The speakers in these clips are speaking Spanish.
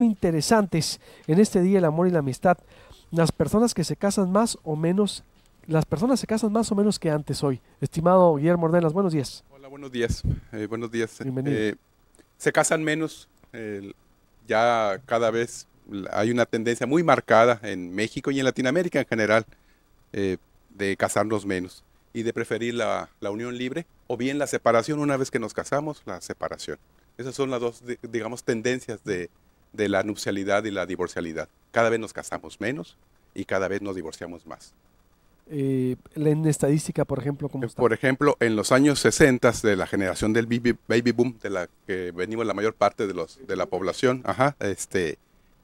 interesantes en este día el amor y la amistad. Las personas que se casan más o menos, las personas se casan más o menos que antes hoy. Estimado Guillermo Ordenas, buenos días. Hola, buenos días. Eh, buenos días. Eh, se casan menos, ya cada vez hay una tendencia muy marcada en México y en Latinoamérica en general eh, de casarnos menos y de preferir la, la unión libre o bien la separación una vez que nos casamos, la separación. Esas son las dos, digamos, tendencias de, de la nupcialidad y la divorcialidad. Cada vez nos casamos menos y cada vez nos divorciamos más. Eh, en estadística, por ejemplo, eh, Por ejemplo, en los años 60 de la generación del baby, boom, de la que venimos la mayor parte de, los, de la población, ajá, este,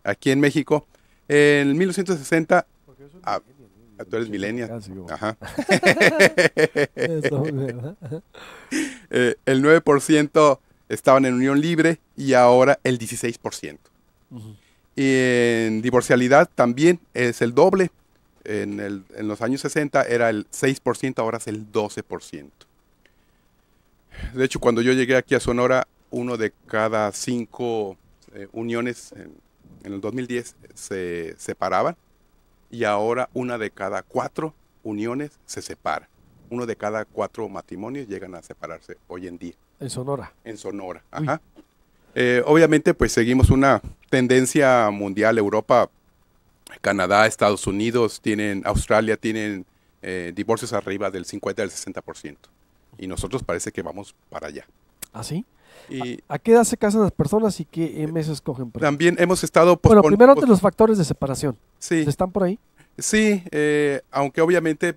aquí en México, en 1960... actuales ah, tú ah, Ajá. Eh, el 9% estaban en unión libre y ahora el 16%. Y En divorcialidad también es el doble. En, los años 60 era el 6%, ahora es el 12%. De hecho, cuando yo llegué aquí a Sonora, uno de cada cinco eh, uniones en, el 2010 se separaban y ahora una de cada cuatro uniones se separa. Uno de cada cuatro matrimonios llegan a separarse hoy en día. En Sonora. En Sonora, ajá. Eh, obviamente, pues seguimos una tendencia mundial. Europa, Canadá, Estados Unidos, tienen, Australia tienen eh, divorcios arriba del 50 al 60%. Y nosotros parece que vamos para allá. ¿Ah, Y ¿A, qué edad se casan las personas y qué eh, meses cogen? También hemos estado... Pues bueno, primero de pues los factores de separación. Sí. ¿Están por ahí? Sí, aunque obviamente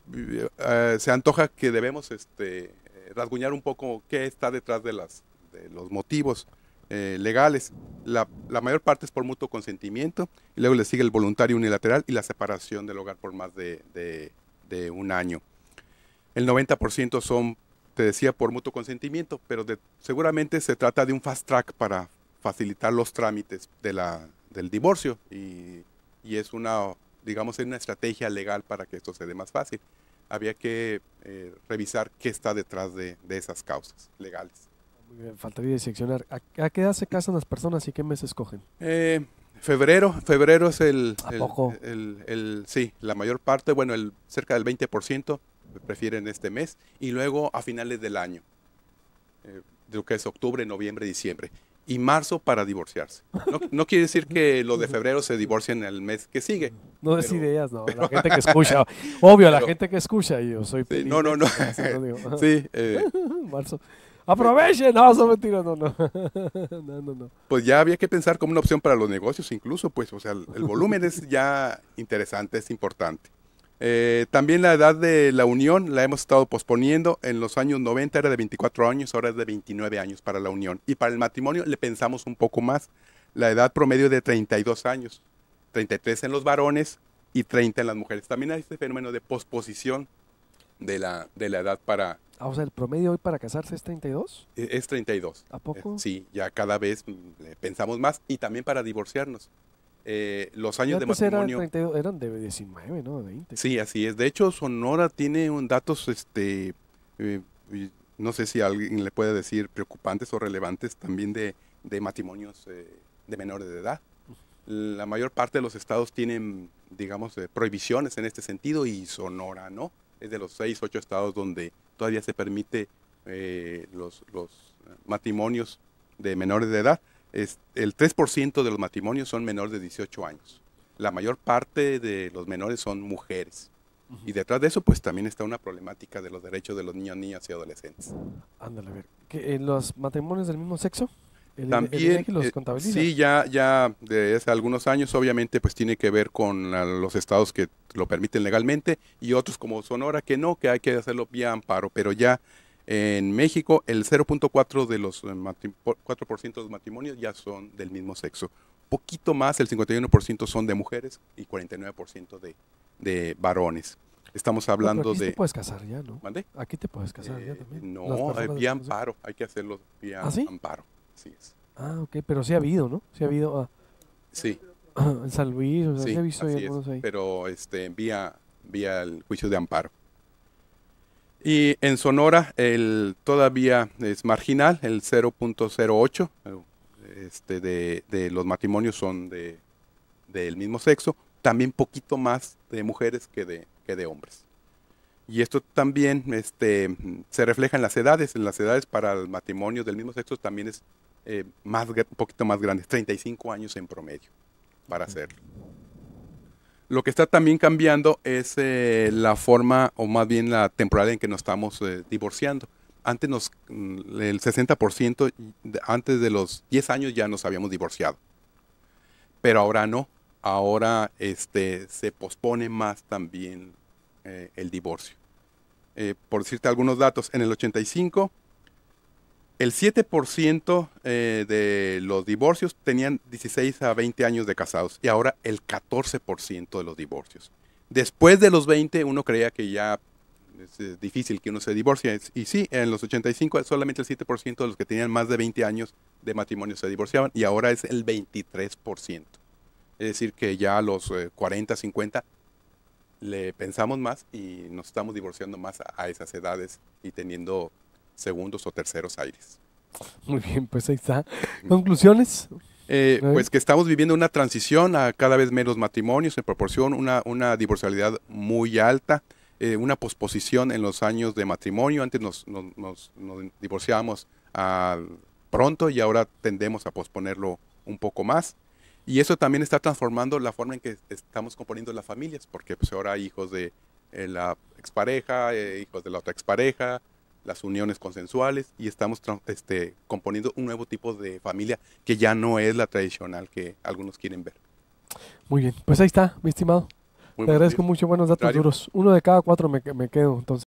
se antoja que debemos este, rasguñar un poco qué está detrás de, las, de los motivos. Eh, legales. La, mayor parte es por mutuo consentimiento, y luego le sigue el voluntario unilateral y la separación del hogar por más de, un año. El 90% son, te decía, por mutuo consentimiento, pero seguramente se trata de un fast track para facilitar los trámites de del divorcio y, es una, digamos, una estrategia legal para que esto se dé más fácil. Había que eh, revisar qué está detrás de esas causas legales faltaría diseccionar. ¿A, ¿A, qué edad se casan las personas y qué mes escogen? Eh, febrero, febrero es el, el, sí, la mayor parte, bueno, el cerca del 20% prefieren este mes y luego a finales del año, eh, lo que es octubre, noviembre, diciembre y marzo para divorciarse. No, quiere decir que lo de febrero se divorcien el mes que sigue. No es ideas, no. la gente que escucha, obvio, la gente que escucha, yo soy. no, no, no. sí, eh, marzo aprovechen. No, eso mentiras, no, no. no, Pues ya había que pensar como una opción para los negocios, incluso, pues, o sea, el, volumen es ya interesante, es importante. Eh, también la edad de la unión la hemos estado posponiendo. En los años 90 era de 24 años, ahora es de 29 años para la unión. Y para el matrimonio le pensamos un poco más. La edad promedio de 32 años, 33 en los varones y 30 en las mujeres. También hay este fenómeno de posposición de la, de la edad para... Ah, o sea, el promedio hoy para casarse es 32? E, es, 32. ¿A poco? Eh, sí, ya cada vez mm, pensamos más y también para divorciarnos. Eh, los años de matrimonio... Eran, 32, eran de 19, ¿no? De 20. Sí, así es. De hecho, Sonora tiene un datos, este, eh, no sé si alguien le puede decir preocupantes o relevantes también de, matrimonios de menores de edad la mayor parte de los estados tienen, digamos, prohibiciones en este sentido y Sonora, ¿no? es de los seis, ocho estados donde todavía se permite eh, los, los, matrimonios de menores de edad. Es, el 3% de los matrimonios son menores de 18 años. La mayor parte de los menores son mujeres. Y detrás de eso, pues también está una problemática de los derechos de los niños, niñas y adolescentes. Ándale, a ver. Eh, los matrimonios del mismo sexo? También, eh, sí, ya, ya desde hace algunos años, obviamente, pues tiene que ver con los estados que lo permiten legalmente y otros como Sonora que no, que hay que hacerlo vía amparo, pero ya en México el 0.4 de los 4% eh, de matrimonios ya son del mismo sexo. Poquito más, el 51% son de mujeres y 49% de, de varones. Estamos hablando de. Aquí te puedes casar ya, ¿no? ¿Mandé? Aquí te puedes casar ya también. No, eh, vía amparo. Hay que hacerlo vía ¿Ah, amparo. Ah, ok, pero sí ha habido, ¿no? Sí ha habido. Ah, sí. En San Luis, sí, ha visto Pero este, vía, vía el juicio de amparo. Y en Sonora el todavía es marginal, el 0.08 este, de, de, los matrimonios son del de, mismo sexo, también poquito más de mujeres que de, que de hombres. Y esto también este, se refleja en las edades. En las edades para el matrimonio del mismo sexo también es eh, más, un poquito más grande, 35 años en promedio para hacerlo. Lo que está también cambiando es eh, la forma, o más bien la temporada en que nos estamos eh, divorciando. Antes nos, mm, el 60%, antes de los 10 años ya nos habíamos divorciado. Pero ahora no. Ahora este, se pospone más también eh, el divorcio. Eh, por decirte algunos datos, en el 85, el 7% eh, de los divorcios tenían 16 a 20 años de casados y ahora el 14% de los divorcios. Después de los 20 uno creía que ya es difícil que uno se divorcie. Y sí, en los 85 solamente el 7% de los que tenían más de 20 años de matrimonio se divorciaban y ahora es el 23%. Es decir, que ya a los 40, 50 le pensamos más y nos estamos divorciando más a, esas edades y teniendo segundos o terceros aires. Muy bien, pues ahí está. ¿Conclusiones? Eh, pues que estamos viviendo una transición a cada vez menos matrimonios en proporción, una, una divorcialidad muy alta, eh, una posposición en los años de matrimonio. Antes nos, nos, nos, divorciábamos pronto y ahora tendemos a posponerlo un poco más. Y eso también está transformando la forma en que estamos componiendo las familias, porque pues ahora hay hijos de eh, la expareja, eh, hijos de la otra expareja, las uniones consensuales, y estamos este, componiendo un nuevo tipo de familia que ya no es la tradicional que algunos quieren ver. Muy bien, pues ahí está, mi estimado. Te agradezco mucho, buenos datos duros. Uno de cada cuatro me, me quedo, entonces.